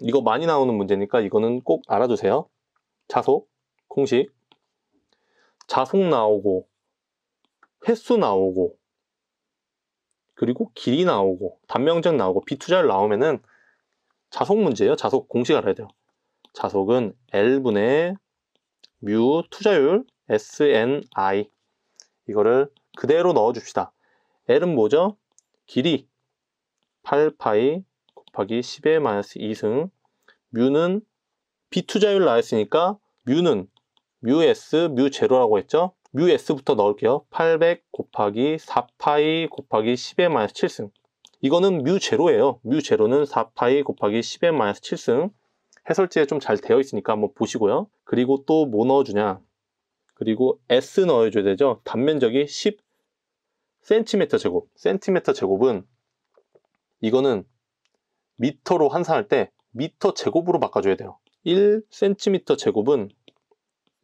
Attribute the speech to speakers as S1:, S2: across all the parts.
S1: 이거 많이 나오는 문제니까 이거는 꼭 알아두세요. 자속, 공식, 자속 나오고, 횟수 나오고, 그리고 길이 나오고, 단명적 나오고, 비투자를 나오면은 자속 문제예요. 자속 공식 알아야 돼요. 자속은 L분의 뮤 투자율 SNI 이거를 그대로 넣어줍시다. L은 뭐죠? 길이 8파이 곱하기 10의 마이너스 2승 뮤는 비투자율 나왔으니까 뮤는 뮤S 뮤제로라고 했죠 뮤S부터 넣을게요 800 곱하기 4파이 곱하기 10의 마이너스 7승 이거는 뮤제로예요 뮤제로는 4파이 곱하기 10의 마이너스 7승 해설지에 좀 잘 되어 있으니까 한번 보시고요 그리고 또 뭐 넣어주냐 그리고 S 넣어줘야 되죠 단면적이 10 센티미터 제곱 센티미터 제곱은 이거는 미터로 환산할 때 미터 제곱으로 바꿔줘야 돼요. 1cm 제곱은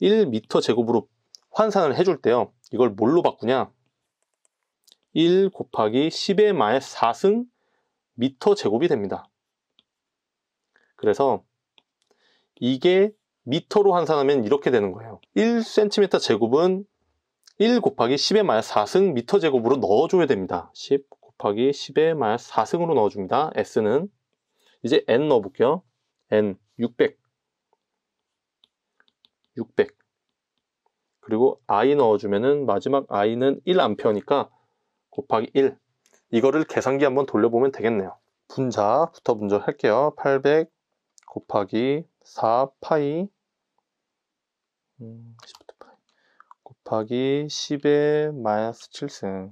S1: 1미터 제곱으로 환산을 해줄 때요. 이걸 뭘로 바꾸냐? 1 곱하기 10의 마의 4승 미터 제곱이 됩니다. 그래서 이게 미터로 환산하면 이렇게 되는 거예요. 1cm 제곱은 1 곱하기 10의 마의 4승 미터 제곱으로 넣어줘야 됩니다. 10 곱하기 10의 마의 4승으로 넣어줍니다. S는 이제 n 넣어볼게요. n 600 600 그리고 i 넣어주면은 마지막 i는 1암페어니까 곱하기 1 이거를 계산기 한번 돌려보면 되겠네요. 분자부터 먼저 할게요. 800 곱하기 4 파이 음, 1 0 파이 곱하기 10의 마이너스 7승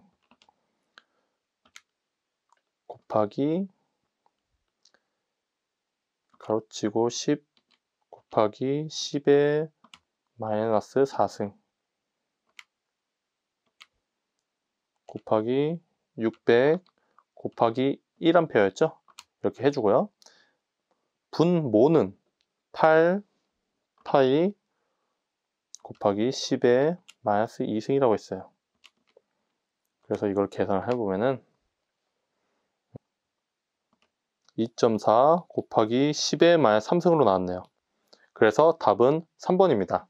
S1: 곱하기 가로치고 10 곱하기 10의 마이너스 4승 곱하기 600 곱하기 1암페어였죠? 이렇게 해주고요. 분모는 8 파이 곱하기 10의 마이너스 2승이라고 했어요. 그래서 이걸 계산을 해보면은 2.4 곱하기 10의 마이너스 3승으로 나왔네요. 그래서 답은 3번입니다.